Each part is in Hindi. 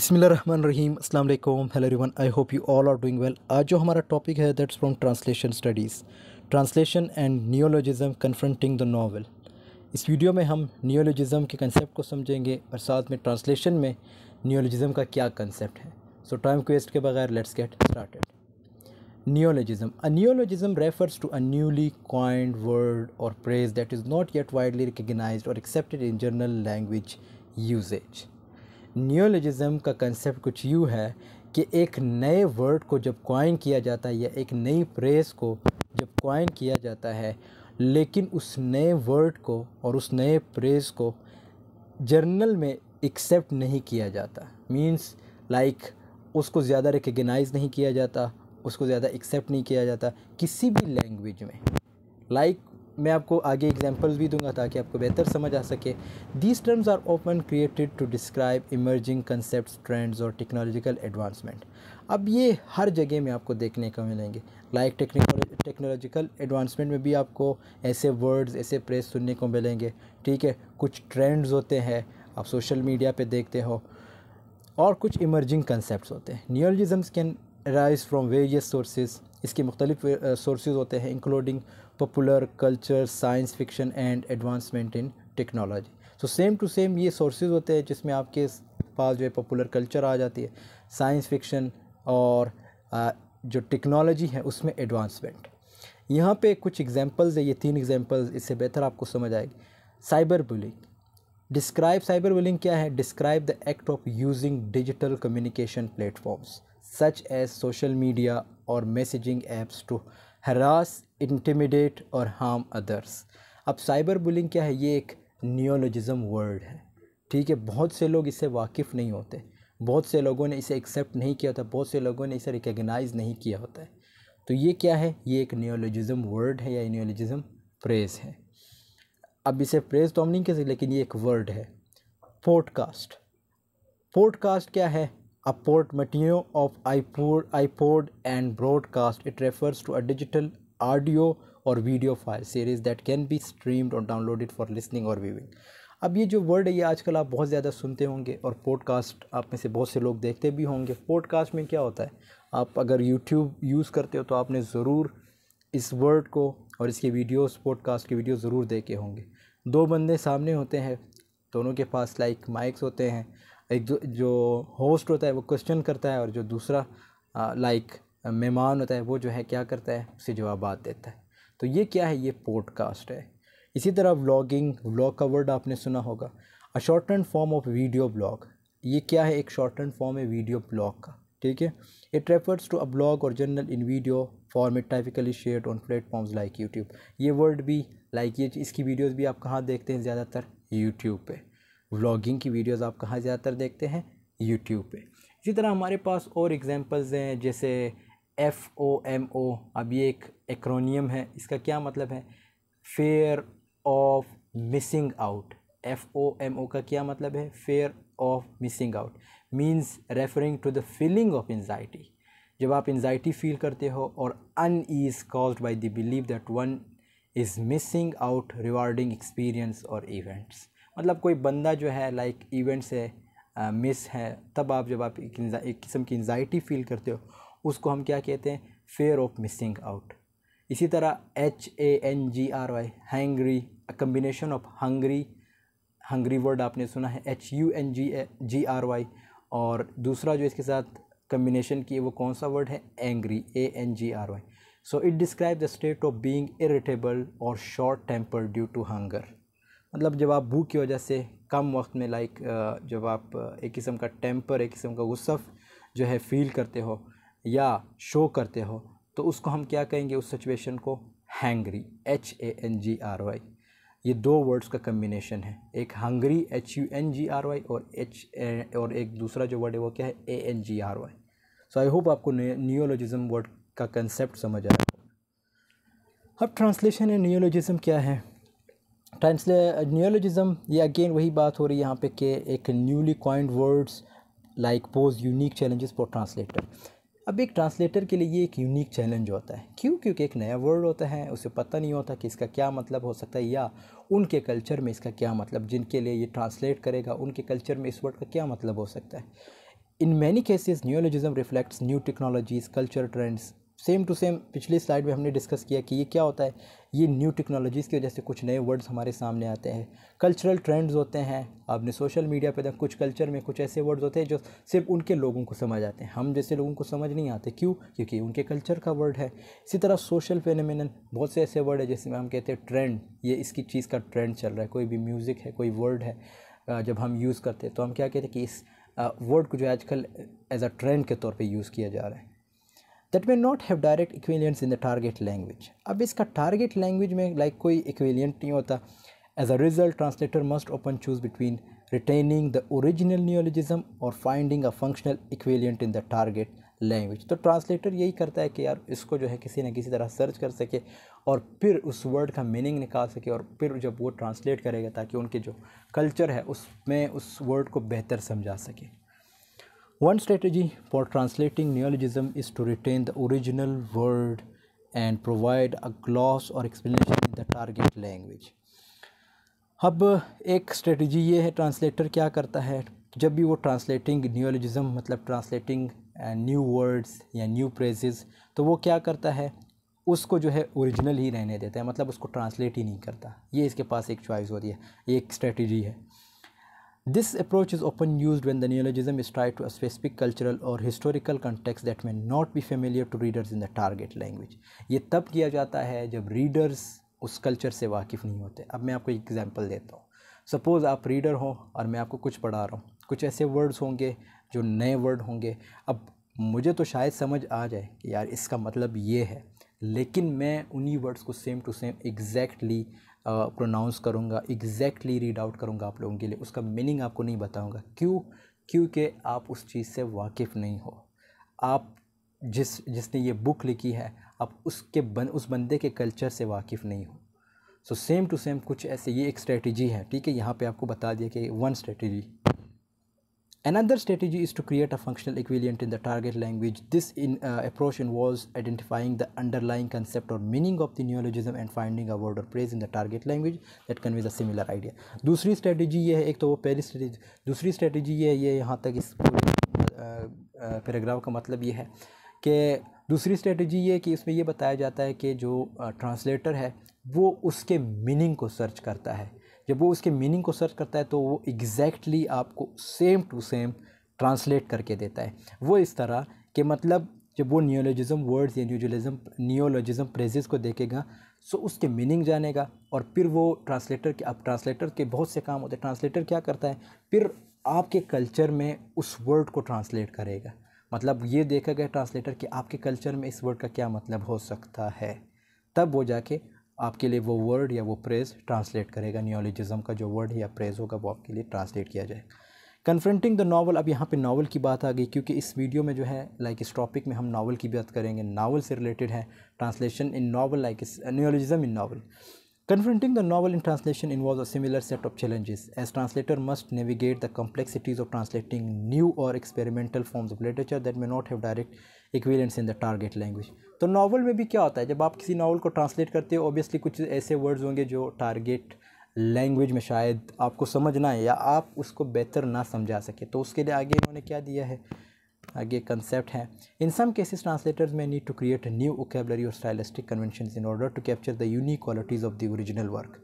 रहीम अल्लाम hello everyone I hope you all are doing well आज जो हमारा टॉपिक है that's from translation studies translation and neologism confronting the novel इस वीडियो में हम नियोलॉजिज़म के कंसेप्ट को समझेंगे और साथ में ट्रांसलेशन में नियोलॉजिज्म का क्या कंसेप्ट है सो टाइम वेस्ट के बगैर let's get start neologism a neologism refers to a newly coined word और phrase that is not yet widely recognize और accepted in general language usage neologism का कंसेप्ट कुछ यूँ है कि एक नए वर्ड को जब क्वाइन किया जाता है या एक नई प्रेस को जब क्वाइन किया जाता है लेकिन उस नए वर्ड को और उस नए प्रेस को जर्नल में एक्सेप्ट नहीं किया जाता मींस लाइक like, उसको ज़्यादा रिकगनाइज़ नहीं किया जाता उसको ज़्यादा एक्सेप्ट नहीं किया जाता किसी भी लैंग्वेज में लाइक like, मैं आपको आगे एग्जाम्पल्स भी दूंगा ताकि आपको बेहतर समझ आ सके these terms are often created to describe emerging concept trends और टेक्नोलॉजिकल एडवांसमेंट अब ये हर जगह में आपको देखने को मिलेंगे लाइक टेक्नोलॉजिकल एडवांसमेंट में भी आपको ऐसे वर्ड्स ऐसे प्रेस सुनने को मिलेंगे ठीक है कुछ ट्रेंड्स होते हैं आप सोशल मीडिया पे देखते हो और कुछ इमर्जिंग कंसेप्ट होते हैं neologisms can rise from various sources इसके मुख्तलिफ सोर्सेज होते हैं including popular culture science fiction and advancement in technology so same to same ये सोर्सेज होते हैं जिसमें आपके पास जो है पॉपुलर कल्चर आ जाती है साइंस फिक्शन और आ, जो टेक्नोलॉजी है उसमें एडवांसमेंट यहाँ पे कुछ एग्जांपल्स है ये तीन एग्जांपल्स इससे बेहतर आपको समझ आएगी cyber bullying describe cyber bullying क्या है describe the act of using digital communication platforms such as social media और messaging apps to harass intimidate और हार्म अदर्स अब साइबर बुलिंग क्या है ये एक नियोलॉजिज़म वर्ड है ठीक है बहुत से लोग इससे वाकिफ़ नहीं होते बहुत से लोगों ने इसे एक्सेप्ट नहीं किया होता बहुत से लोगों ने इसे रिकगनाइज़ नहीं किया होता है तो ये क्या है ये एक नियोलॉजिज़म वर्ड है या न्योलॉजिज़म फ्रेज़ है अब इसे फ्रेज़ तो हम नहीं कह सकते लेकिन ये एक वर्ड है पॉडकास्ट पॉडकास्ट क्या है a port portmanteau of iPod iPod and broadcast it refers to a digital audio और video file series that can be streamed और डाउनलोडेड फॉर लिसनिंग और viewing. अब ये जो वर्ड है ये आजकल आप बहुत ज़्यादा सुनते होंगे और पॉडकास्ट आप में से बहुत से लोग देखते भी होंगे पॉडकास्ट में क्या होता है आप अगर यूट्यूब यूज़ करते हो तो आपने ज़रूर इस वर्ड को और इसके वीडियोस पॉडकास्ट के वीडियो ज़रूर देखे होंगे दो बंदे सामने होते हैं दोनों के पास लाइक माइक्स होते हैं एक जो होस्ट होता है वो क्वेश्चन करता है और जो दूसरा लाइक मेहमान होता है वो जो है क्या करता है उसे जवाब देता है तो ये क्या है ये पॉडकास्ट है इसी तरह व्लॉगिंग व्लॉग का वर्ड आपने सुना होगा a shortened form of video blog ये क्या है एक शॉर्ट एंड फॉर्म है वीडियो ब्लॉग का ठीक है it refers to a blog और journal in video format typically share on platforms like YouTube ये वर्ड भी लाइक like ये इसकी वीडियोस भी आप कहाँ देखते हैं ज़्यादातर यूट्यूब पे व्लॉगिंग की वीडियोस आप कहाँ ज़्यादातर देखते हैं यूट्यूब पे इसी तरह हमारे पास और एग्जांपल्स हैं जैसे एफ़ ओ एम ओ अब ये एक एक्रोनियम है इसका क्या मतलब है fear of missing out F O M O का क्या मतलब है fear of missing out means referring to the feeling of anxiety जब आप एनजाइटी फील करते हो और unease called by the believe that one is missing out rewarding experiences और इवेंट्स मतलब कोई बंदा जो है लाइक इवेंट से मिस है तब आप जब आप एक, एक किस्म की एनजाइटी फील करते हो उसको हम क्या कहते हैं फेयर ऑफ मिसिंग आउट इसी तरह H A N G R Y a combination of hungry hungry word आपने सुना है H U N G G R Y और दूसरा जो इसके साथ कम्बिनेशन की है वो कौन सा वर्ड है angry A N G R Y so it describe the state of being irritable और short temper due to hunger मतलब जब आप भूख की वजह से कम वक्त में लाइक जब आप एक किस्म का टेम्पर एक किस्म का गुस्सा जो है फील करते हो या शो करते हो तो उसको हम क्या कहेंगे उस सिचुएशन को hangry H A N G R Y ये दो वर्ड्स का कम्बिनेशन है एक hungry H U N G R Y और एच और एक दूसरा जो वर्ड है वो क्या है A N G R Y so I hope आपको नियोलॉजिज़म वर्ड का कंसेप्ट समझ आया अब ट्रांसलेशन एंड नियोलॉजिज़म क्या है ट्रांसले न्यूलोजिज़म ये अगेन वही बात हो रही है यहाँ पे कि एक newly coined words like pose unique challenges for translator अब एक ट्रांसलेटर के लिए ये एक यूनिक चैलेंज होता है क्यों क्योंकि एक नया वर्ड होता है उसे पता नहीं होता कि इसका क्या मतलब हो सकता है या उनके कल्चर में इसका क्या मतलब जिनके लिए ये ट्रांसलेट करेगा उनके कल्चर में इस वर्ड का क्या मतलब हो सकता है in many cases neologism reflects new technologies culture trends same to same पिछली स्लाइड में हमने डिस्कस किया कि ये क्या होता है ये न्यू टेक्नोलॉजीज़ की वजह से कुछ नए वर्ड्स हमारे सामने आते हैं कल्चरल ट्रेंड्स होते हैं आपने सोशल मीडिया पर कुछ कल्चर में कुछ ऐसे वर्ड्स होते हैं जो सिर्फ उनके लोगों को समझ आते हैं हम जैसे लोगों को समझ नहीं आते क्यों क्योंकि उनके कल्चर का वर्ड है इसी तरह सोशल फेनमिन बहुत से ऐसे वर्ड है जैसे हम कहते हैं ट्रेंड ये इसकी चीज़ का ट्रेंड चल रहा है कोई भी म्यूज़िक है कोई वर्ड है जब हम यूज़ करते हैं तो हम क्या कहते हैं कि इस वर्ड को जो आजकल एज अ ट्रेंड के तौर पर यूज़ किया जा रहा है that may not have direct equivalents in the target language अब इसका टारगेट लैंग्वेज में लाइक like, कोई इक्वेलियंट नहीं होता as a result translator must open choose between retaining the original neologism और finding a functional equivalent in the target language तो ट्रांसलेटर यही करता है कि यार इसको जो है किसी न किसी तरह सर्च कर सके और फिर उस वर्ड का मीनिंग निकाल सके और फिर जब वो ट्रांसलेट करेगा ताकि उनके जो कल्चर है उसमें उस वर्ड को बेहतर समझा सके One strategy for translating neologism is to retain the original word and provide a gloss or explanation in the target language. अब एक स्ट्रेटजी ये है ट्रांसलेटर क्या करता है जब भी वो ट्रांसलेटिंग न्यूलिज्म मतलब ट्रांसलेटिंग न्यू वर्ड्स या न्यू प्रेजेस तो वो क्या करता है उसको जो है ओरिजिनल ही रहने देता है मतलब उसको ट्रांसलेट ही नहीं करता ये इसके पास एक चॉइस होती है एक स्ट्रेटजी है This approach is often used when the neologism is tied to a specific cultural or historical context that may not be familiar to readers in the target language. ये तब किया जाता है जब readers उस culture से वाकिफ़ नहीं होते अब मैं आपको एक एग्जाम्पल देता हूँ सपोज़ आप रीडर हो और मैं आपको कुछ पढ़ा रहा हूँ कुछ ऐसे वर्ड्स होंगे जो नए वर्ड होंगे अब मुझे तो शायद समझ आ जाए कि यार इसका मतलब ये है लेकिन मैं उन्हीं वर्ड्स को same to same exactly exactly pronounce करूँगा एग्जैक्टली रीड आउट करूँगा आप लोगों के लिए उसका मीनिंग आपको नहीं बताऊँगा क्यों क्योंकि आप उस चीज़ से वाकिफ़ नहीं हो आप जिस जिसने ये बुक लिखी है आप उसके बन उस बंदे के कल्चर से वाकिफ़ नहीं हो सो सेम टू सेम कुछ ऐसे ये एक स्ट्रेटजी है ठीक है यहाँ पे आपको बता दिया कि one strategy Another strategy is to create a functional equivalent in the target language. This in, uh, approach involves identifying the underlying concept or meaning of the neologism and finding a word or phrase in the target language that conveys a similar idea. दूसरी स्ट्रेटजी ये है एक तो वो पहली स्ट्रेटजी दूसरी स्ट्रेटजी ये है ये यहाँ तक इस पैराग्राफ का मतलब ये है कि दूसरी स्ट्रेटजी ये कि इसमें ये बताया जाता है कि जो translator है वो उसके meaning को search करता है जब वो उसके मीनिंग को सर्च करता है तो वो एग्जैक्टली exactly आपको सेम टू सेम ट्रांसलेट करके देता है वो इस तरह कि मतलब जब वो नियोलॉजिज़म वर्ड्स या न्यूजलिज्म नियोलॉजिज़म प्रेजेस को देखेगा सो तो उसके मीनिंग जानेगा और फिर वो ट्रांसलेटर के अब ट्रांसलेटर के बहुत से काम होते हैं ट्रांसलेटर क्या करता है फिर आपके कल्चर में उस वर्ड को ट्रांसलेट करेगा मतलब ये देखा गया ट्रांसलेटर कि आपके कल्चर में इस वर्ड का क्या मतलब हो सकता है तब वो जाके आपके लिए वो वर्ड या वो प्रेज ट्रांसलेट करेगा न्योलिजिज़म का जो वर्ड या प्रेज होगा वो आपके लिए ट्रांसलेट किया जाएगा कन्फ्रंटिंग द नावल अब यहाँ पे नावल की बात आ गई क्योंकि इस वीडियो में जो है लाइक like इस टॉपिक में हम नावल की बात करेंगे नावल से रिलेटेड है translation in novel like is neologism in novel confronting the novel in translation in was a similar set of challenges as translator must navigate the complexities of translating new और experimental forms of literature that may not have direct equivalents in the target language तो नावल में भी क्या होता है जब आप किसी नावल को ट्रांसलेट करते हो ओबियसली कुछ ऐसे वर्ड्स होंगे जो टारगेट लैंग्वेज में शायद आपको समझना है या आप उसको बेहतर ना समझा सके तो उसके लिए आगे इन्होंने क्या दिया है आगे कंसेप्ट है इन सम केसेस ट्रांसलेटर्स में need to create new vocabulary और stylistic convention in order to capture the unique qualities of the original work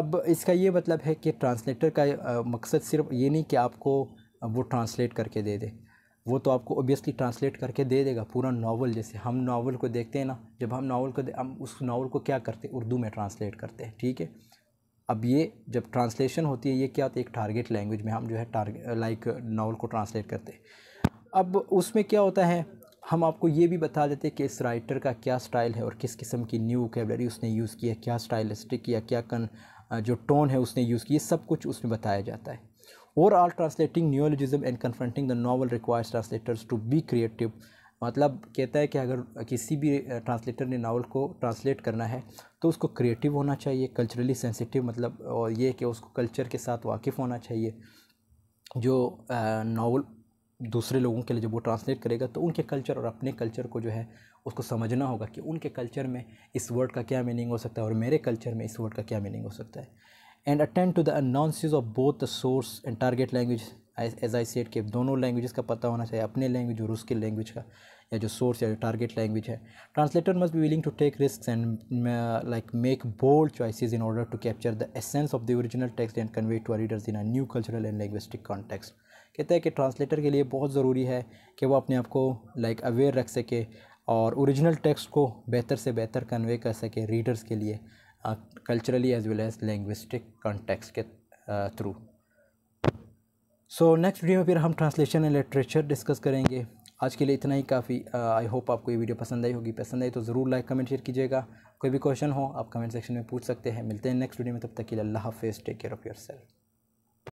अब इसका ये मतलब है कि ट्रांसलेटर का मकसद सिर्फ ये नहीं कि आपको वो ट्रांसलेट करके दे दे वो तो आपको ओबियसली ट्रांसलेट करके दे देगा पूरा नावल जैसे हम नावल को देखते हैं ना जब हम नावल को हम उस नावल को क्या करते हैं उर्दू में ट्रांसलेट करते हैं ठीक है अब ये जब ट्रांसलेशन होती है ये क्या होता है एक टारगेट लैंग्वेज में हम जो है टारगेट लाइक नावल को ट्रांसलेट करते हैं अब उसमें क्या होता है हम आपको ये भी बता देते हैं कि इस राइटर का क्या स्टाइल है और किस किस्म की न्यू कैबलरी उसने यूज़ की है क्या स्टाइलिस्टिक किया क्या कन जो टोन है उसने यूज़ किया सब कुछ उसमें बताया जाता है overall translating neologism and confronting the novel requires translators to be creative मतलब कहता है कि अगर किसी भी ट्रांसलेटर ने नावल को ट्रांसलेट करना है तो उसको क्रिएटिव होना चाहिए कल्चरली सेंसिटिव मतलब और ये कि उसको कल्चर के साथ वाकिफ़ होना चाहिए जो नावल दूसरे लोगों के लिए जब वो ट्रांसलेट करेगा तो उनके कल्चर और अपने कल्चर को जो है उसको समझना होगा कि उनके कल्चर में इस वर्ड का क्या मीनिंग हो सकता है और मेरे कल्चर में इस वर्ड का क्या मीनिंग हो सकता है and attend to the nuances of both the source and target language as I said के दोनों लैंग्वेज का पता होना चाहिए अपने लैंग्वेज और उसके लैंग्वेज का या जो सोर्स या जो टारगेट लैंग्वेज है translator must be willing to take risk and like make bold choices in order to capture the essence of the original text and convey to readers in a new cultural and linguistic context कहते हैं कि ट्रांसलेटर के लिए बहुत ज़रूरी है कि वो अपने आप को लाइक अवेयर रख सके और ओरिजिनल टेक्स्ट को बेहतर से बेहतर कन्वे कर सके रीडर्स के लिए culturally as well as linguistic context के थ्रू सो नेक्स्ट वीडियो में फिर हम ट्रांसलेशन एंड लिटरेचर डिस्कस करेंगे आज के लिए इतना ही काफ़ी आई होप आपको ये वीडियो पसंद आई होगी पसंद आई तो ज़रूर लाइक कमेंट शेयर कीजिएगा कोई भी क्वेश्चन हो आप कमेंट सेक्शन में पूछ सकते हैं मिलते हैं नेक्स्ट वीडियो में तब तक के लिए अल्लाह हाफिज़ take care of your self